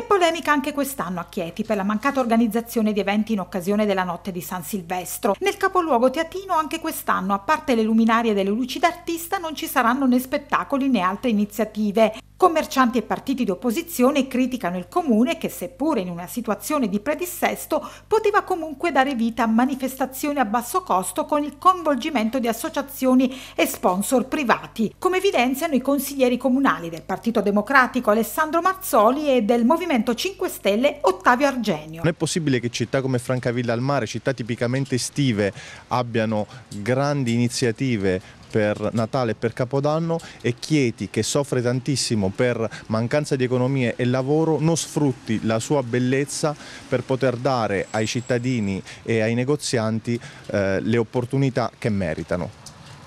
E polemica anche quest'anno a Chieti per la mancata organizzazione di eventi in occasione della notte di San Silvestro. Nel capoluogo teatino anche quest'anno, a parte le luminarie delle luci d'artista, non ci saranno né spettacoli né altre iniziative. Commercianti e partiti di opposizione criticano il comune che, seppure in una situazione di predissesto, poteva comunque dare vita a manifestazioni a basso costo con il coinvolgimento di associazioni e sponsor privati, come evidenziano i consiglieri comunali del Partito Democratico Alessandro Marzoli e del Movimento 5 Stelle Ottavio Argenio. Non è possibile che città come Francavilla al Mare, città tipicamente estive, abbiano grandi iniziative per Natale e per Capodanno e Chieti che soffre tantissimo per mancanza di economie e lavoro non sfrutti la sua bellezza per poter dare ai cittadini e ai negozianti eh, le opportunità che meritano.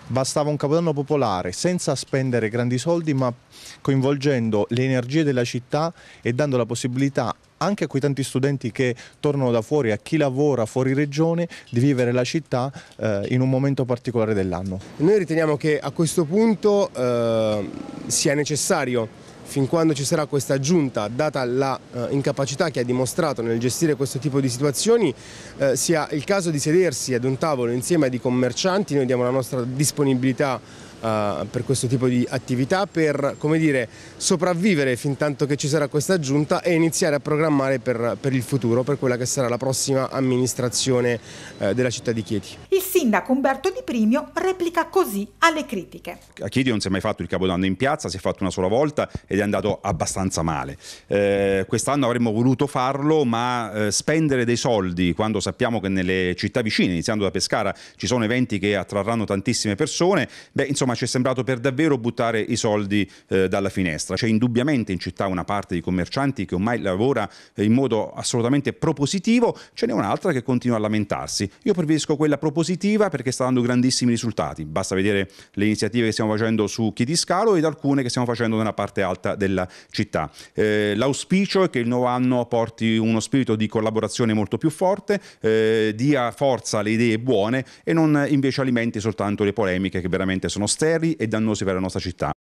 Bastava un capodanno popolare senza spendere grandi soldi ma coinvolgendo le energie della città e dando la possibilità anche a quei tanti studenti che tornano da fuori, a chi lavora fuori regione, di vivere la città eh, in un momento particolare dell'anno. Noi riteniamo che a questo punto eh, sia necessario fin quando ci sarà questa giunta, data la eh, incapacità che ha dimostrato nel gestire questo tipo di situazioni, eh, sia il caso di sedersi ad un tavolo insieme ai commercianti, noi diamo la nostra disponibilità eh, per questo tipo di attività, per dire, sopravvivere fin tanto che ci sarà questa giunta e iniziare a programmare per, per il futuro, per quella che sarà la prossima amministrazione eh, della città di Chieti. Il sindaco Umberto Di Primio replica così alle critiche. A Chieti non si è mai fatto il Capodanno in piazza, si è fatto una sola volta ed è andato abbastanza male. Eh, quest'anno avremmo voluto farlo, ma eh, spendere dei soldi quando sappiamo che nelle città vicine, iniziando da Pescara, ci sono eventi che attrarranno tantissime persone, beh, insomma, ci è sembrato per davvero buttare i soldi eh, dalla finestra. C'è indubbiamente in città una parte di commercianti che ormai lavora in modo assolutamente propositivo, ce n'è un'altra che continua a lamentarsi. Io preferisco quella propositiva perché sta dando grandissimi risultati. Basta vedere le iniziative che stiamo facendo su Chi di Scalo ed alcune che stiamo facendo nella parte alta alta della città. Eh, l'auspicio è che il nuovo anno porti uno spirito di collaborazione molto più forte, eh, dia forza alle idee buone e non eh, invece alimenti soltanto le polemiche che veramente sono sterili e dannose per la nostra città.